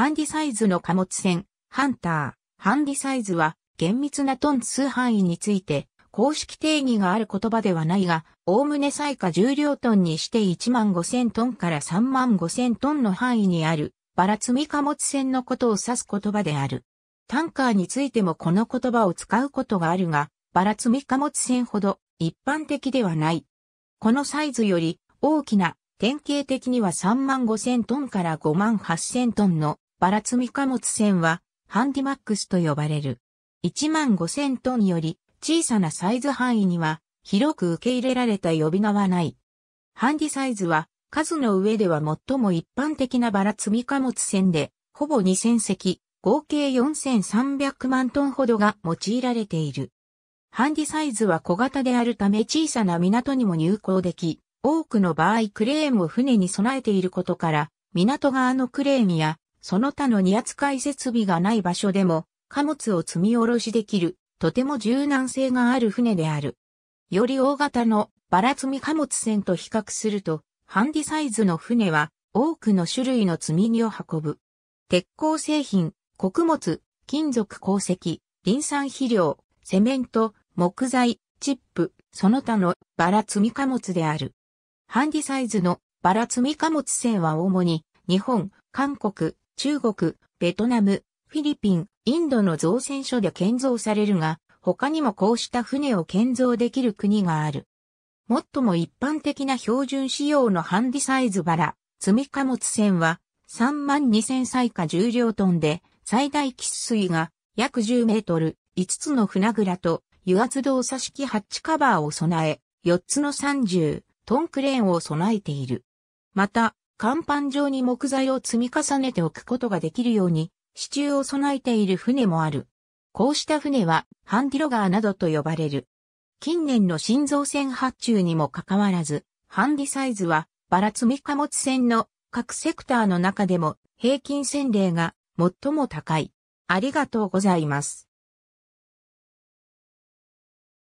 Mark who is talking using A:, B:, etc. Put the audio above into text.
A: ハンディサイズの貨物船、ハンター、ハンディサイズは厳密なトン数範囲について公式定義がある言葉ではないが、おおむね最下重量トンにして1万5000トンから3万5000トンの範囲にある、バラ積み貨物船のことを指す言葉である。タンカーについてもこの言葉を使うことがあるが、バラ積み貨物船ほど一般的ではない。このサイズより大きな、典型的には3万5000トンから5万8000トンのバラ積み貨物船は、ハンディマックスと呼ばれる。1万5000トンより小さなサイズ範囲には、広く受け入れられた呼び名はない。ハンディサイズは、数の上では最も一般的なバラ積み貨物船で、ほぼ2000隻、合計4300万トンほどが用いられている。ハンディサイズは小型であるため小さな港にも入港でき、多くの場合クレーンを船に備えていることから、港側のクレーンやその他の荷扱い設備がない場所でも貨物を積み下ろしできる、とても柔軟性がある船である。より大型のバラ積み貨物船と比較すると、ハンディサイズの船は多くの種類の積み荷を運ぶ。鉄鋼製品、穀物、金属鉱石、ン酸肥料、セメント、木材、チップ、その他のバラ積み貨物である。ハンディサイズのバラ積み貨物船は主に日本、韓国、中国、ベトナム、フィリピン、インドの造船所で建造されるが、他にもこうした船を建造できる国がある。最も一般的な標準仕様のハンディサイズバラ、積み貨物船は3万2000歳下重量トンで、最大喫水が約10メートル、5つの船倉と油圧動作式ハッチカバーを備え、4つの30トンクレーンを備えている。また、甲板上に木材を積み重ねておくことができるように、支柱を備えている船もある。こうした船は、ハンディロガーなどと呼ばれる。近年の新造船発注にもかかわらず、ハンディサイズは、バラ積み貨物船の各セクターの中でも平均線例が最も高い。ありがとうございます。